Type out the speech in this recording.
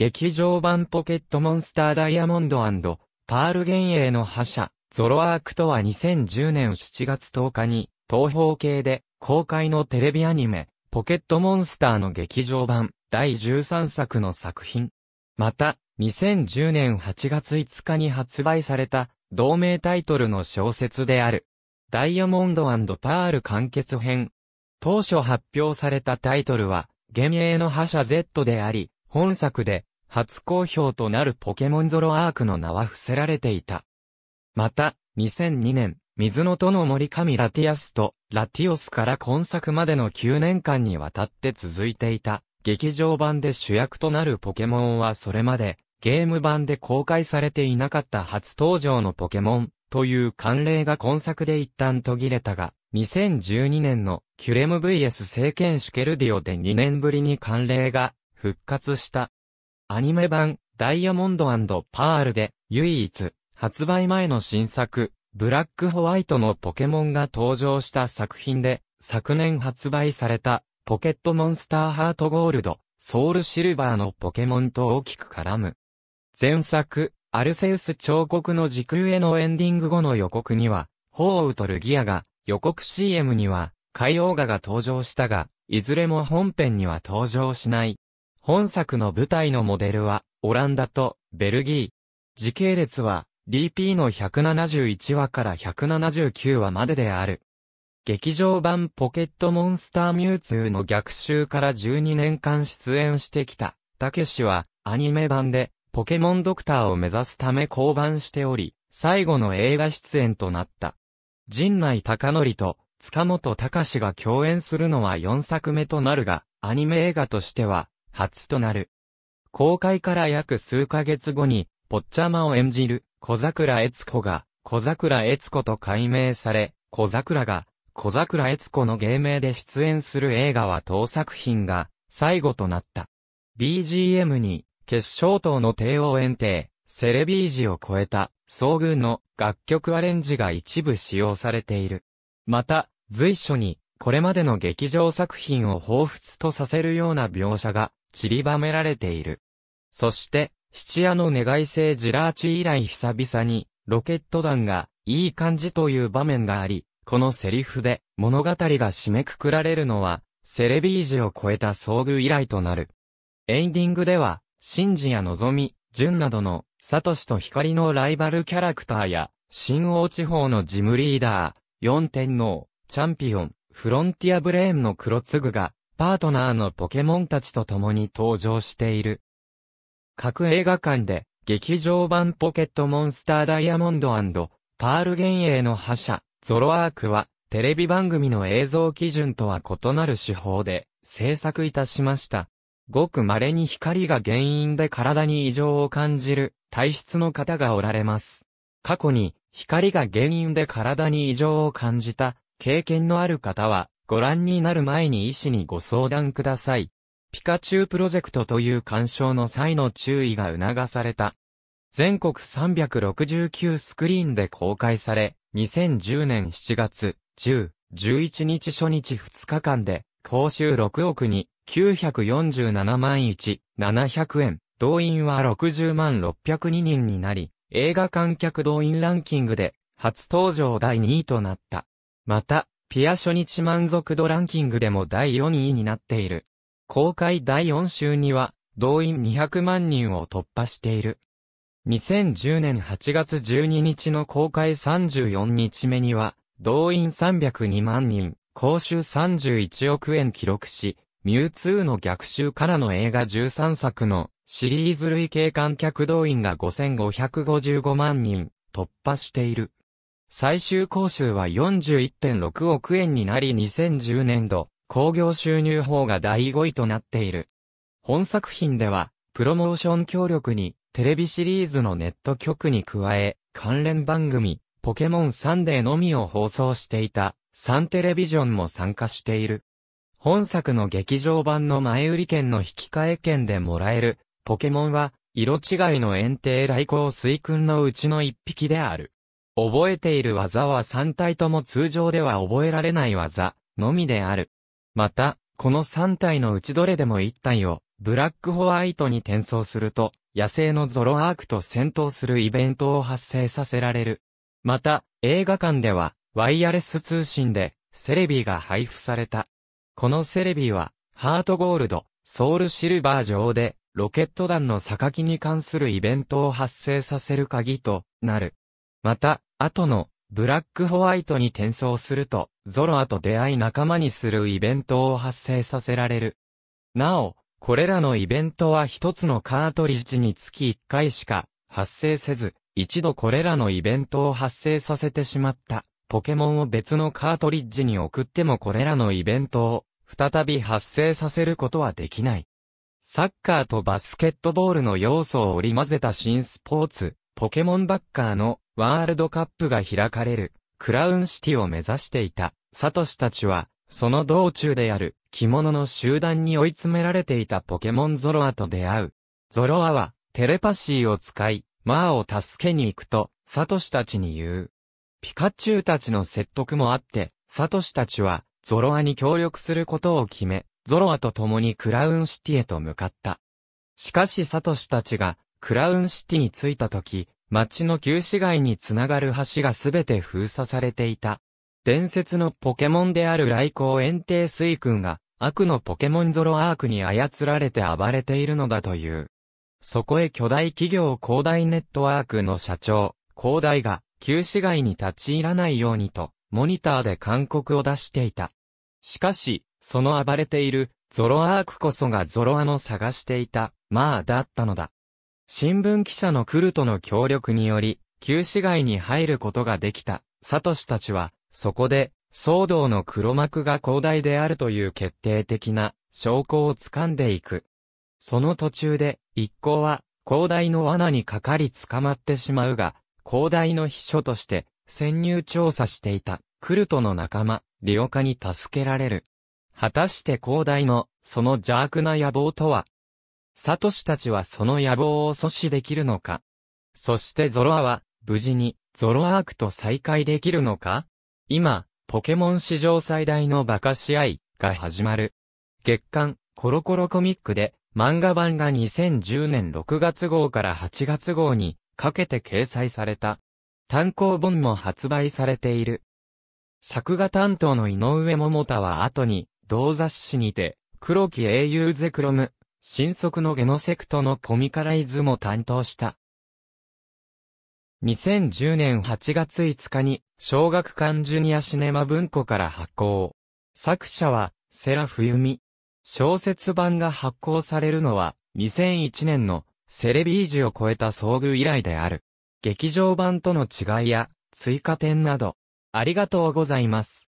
劇場版ポケットモンスターダイヤモンドパール幻影の覇者、ゾロアークとは2010年7月10日に、東方系で公開のテレビアニメ、ポケットモンスターの劇場版第13作の作品。また、2010年8月5日に発売された同名タイトルの小説である。ダイヤモンドパール完結編。当初発表されたタイトルは、幻影の覇者 Z であり、本作で初公表となるポケモンゾロアークの名は伏せられていた。また、2002年、水の戸の森神ラティアスと、ラティオスから今作までの9年間にわたって続いていた、劇場版で主役となるポケモンはそれまで、ゲーム版で公開されていなかった初登場のポケモン、という慣例が今作で一旦途切れたが、2012年のキュレム VS 聖剣士ケルディオで2年ぶりに慣例が復活した。アニメ版、ダイヤモンドパールで、唯一、発売前の新作、ブラックホワイトのポケモンが登場した作品で、昨年発売された、ポケットモンスターハートゴールド、ソウルシルバーのポケモンと大きく絡む。前作、アルセウス彫刻の時空へのエンディング後の予告には、ホーウトルギアが、予告 CM には、海洋画が登場したが、いずれも本編には登場しない。本作の舞台のモデルは、オランダとベルギー。時系列は、DP の171話から179話までである。劇場版ポケットモンスターミュウツーの逆襲から12年間出演してきた、たけしは、アニメ版で、ポケモンドクターを目指すため降板しており、最後の映画出演となった。陣内隆則と塚本隆が共演するのは4作目となるが、アニメ映画としては初となる。公開から約数ヶ月後に、ポッチャマを演じる、小桜悦子が、小桜悦子と改名され、小桜が、小桜悦子の芸名で出演する映画は当作品が、最後となった。BGM に、決勝等の帝王園庭、セレビージを超えた、遭遇の楽曲アレンジが一部使用されている。また、随所に、これまでの劇場作品を彷彿とさせるような描写が散りばめられている。そして、七夜の願い性ジラーチ以来久々に、ロケット弾が、いい感じという場面があり、このセリフで物語が締めくくられるのは、セレビージを超えた遭遇以来となる。エンディングでは、シンジやのぞみ、ジュンなどの、サトシと光のライバルキャラクターや、新王地方のジムリーダー、四天王、チャンピオン、フロンティアブレーンの黒継ぐが、パートナーのポケモンたちと共に登場している。各映画館で、劇場版ポケットモンスターダイヤモンドパール幻影の覇者、ゾロアークは、テレビ番組の映像基準とは異なる手法で制作いたしました。ごく稀に光が原因で体に異常を感じる体質の方がおられます。過去に光が原因で体に異常を感じた経験のある方はご覧になる前に医師にご相談ください。ピカチュウプロジェクトという干渉の際の注意が促された。全国369スクリーンで公開され、2010年7月、10、11日初日2日間で、報酬6億に、947万1、700円、動員は60万602人になり、映画観客動員ランキングで、初登場第2位となった。また、ピア初日満足度ランキングでも第4位になっている。公開第4週には、動員200万人を突破している。2010年8月12日の公開34日目には、動員302万人、公衆31億円記録し、ミュウツーの逆襲からの映画13作のシリーズ累計観客動員が5555万人突破している。最終講習は41.6億円になり2010年度、工業収入法が第5位となっている。本作品では、プロモーション協力に、テレビシリーズのネット局に加え、関連番組、ポケモンサンデーのみを放送していた、サンテレビジョンも参加している。本作の劇場版の前売り券の引換券でもらえる、ポケモンは、色違いの園庭来光水君のうちの一匹である。覚えている技は3体とも通常では覚えられない技、のみである。また、この3体のうちどれでも1体を、ブラックホワイトに転送すると、野生のゾロアークと戦闘するイベントを発生させられる。また、映画館では、ワイヤレス通信で、セレビが配布された。このセレビは、ハートゴールド、ソウルシルバー上で、ロケット弾の榊に関するイベントを発生させる鍵となる。また、後のブラックホワイトに転送すると、ゾロアと出会い仲間にするイベントを発生させられる。なお、これらのイベントは一つのカートリッジにつき一回しか発生せず、一度これらのイベントを発生させてしまったポケモンを別のカートリッジに送ってもこれらのイベントを再び発生させることはできない。サッカーとバスケットボールの要素を織り交ぜた新スポーツ、ポケモンバッカーのワールドカップが開かれる、クラウンシティを目指していた、サトシたちは、その道中である、着物の集団に追い詰められていたポケモンゾロアと出会う。ゾロアは、テレパシーを使い、マーを助けに行くと、サトシたちに言う。ピカチュウたちの説得もあって、サトシたちは、ゾロアに協力することを決め、ゾロアと共にクラウンシティへと向かった。しかしサトシたちが、クラウンシティに着いた時、町の旧市街につながる橋がすべて封鎖されていた。伝説のポケモンである来光炎帝水君が、悪のポケモンゾロアークに操られて暴れているのだという。そこへ巨大企業広大ネットワークの社長、広大が、旧市街に立ち入らないようにと、モニターで勧告を出していた。しかし、その暴れている、ゾロアークこそがゾロアの探していた、まあだったのだ。新聞記者のクルトの協力により、旧市街に入ることができた、サトシたちは、そこで、騒動の黒幕が広大であるという決定的な証拠を掴んでいく。その途中で、一行は、広大の罠にかかり捕まってしまうが、広大の秘書として、潜入調査していた、クルトの仲間、リオカに助けられる。果たして広大の、その邪悪な野望とは、サトシたちはその野望を阻止できるのかそしてゾロアは、無事に、ゾロアークと再会できるのか今、ポケモン史上最大のバカ試合が始まる。月刊、コロコロコミックで、漫画版が2010年6月号から8月号にかけて掲載された。単行本も発売されている。作画担当の井上桃太は後に、同雑誌にて、黒木英雄ゼクロム、新速のゲノセクトのコミカライズも担当した。2010年8月5日に、小学館ジュニアシネマ文庫から発行。作者は、セラフユミ。小説版が発行されるのは、2001年の、セレビージを超えた遭遇以来である。劇場版との違いや、追加点など、ありがとうございます。